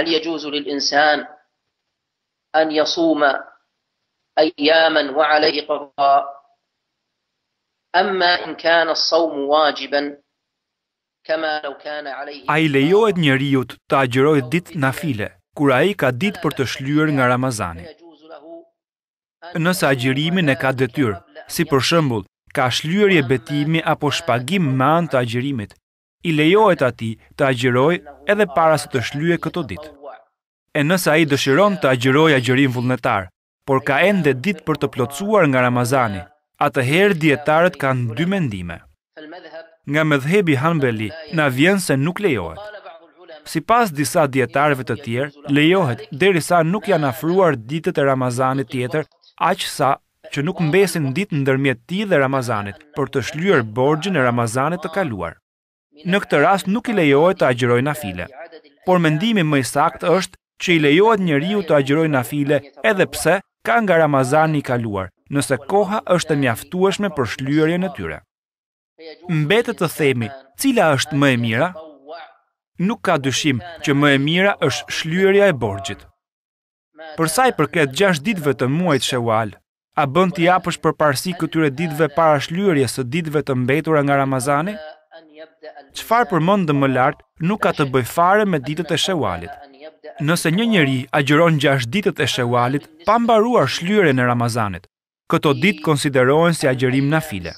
هل يجوز للإنسان أن يصوم أياما وعليه قضاء أما إن كان الصوم واجبا كما لو كان عليه أي لجوت نيريوت تاجروي ديت نافيله kur ai ka dit për të shlyer nga Ramazani. Nëse agjërimin e ka detyrë, si për shembull, ka shlyerje betimi apo shpagim me anë të agjërimit, i lejohet ati të agjeroj edhe para se të shlye këto dit. E nësa i dëshiron të agjeroj agjerim vullnetar, por ka ende dit për të plotësuar nga Ramazani, atëherë djetarët kanë dy mendime. Nga medhebi Hanbeli, na vjen se nuk lejohet. Si pas disa djetarëve të tjerë, lejohet deri sa nuk janë afruar ditët e Ramazani tjetër, aqë sa që nuk mbesin ditë ndërmjet ti dhe Ramazanit për të shlyër borgjën e Ramazanit të kaluar në këtë rast nuk i lejohet të agjërojë nafile. Por mendimi më i saktë është që i lejohet njeriu të agjërojë nafile edhe pse ka nga Ramazani i kaluar, nëse koha është e mjaftueshme për shlyerjen e tyre. Mbetet të themi, cila është më e mira? Nuk ka dyshim që më e mira është shlyerja e borxhit. Për sa i përket 6 ditëve të muajit Shawal, a bën ti hapësh përparësi këtyre ditëve para shlyerjes së ditëve të mbetura nga Ramazani? qëfar për mëndë dhe më lartë nuk ka të bëjfare me ditët e shewalit. Nëse një njëri a 6 gjash ditët e shewalit, pa mbaruar shlyre në Ramazanit, këto ditë konsiderohen si a gjërim file.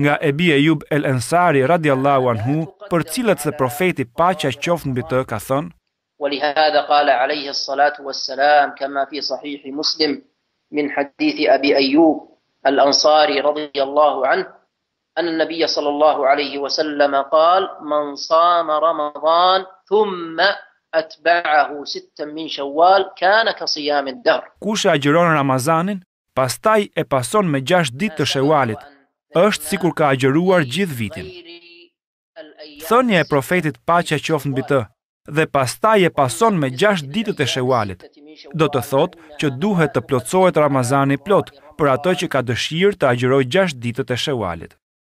Nga ebi e jub el ensari radiallahu anhu, për cilët se profeti pa që a qofë në bitë ka thënë, ولهذا قال عليه الصلاه والسلام كما في صحيح مسلم من حديث ابي ايوب الانصاري رضي الله عنه Ana Nbeja Sallallahu Alaihi Wasallam قال من صام رمضان ثم اتبعه سته من شوال كان كصيام الدهر Kush e agjiron Ramazanin, pastaj e pason me 6 ditë të Shawalit. Ësht sikur ka agjëruar gjithë vitin. Thoni e profetit paqja qoft mbi të dhe pastaj e pason me 6 ditët e Shawalit. Do të thotë që duhet të plotësohet Ramazani plot për atë që ka dëshirë të agjëroj 6 ditët e Shawalit.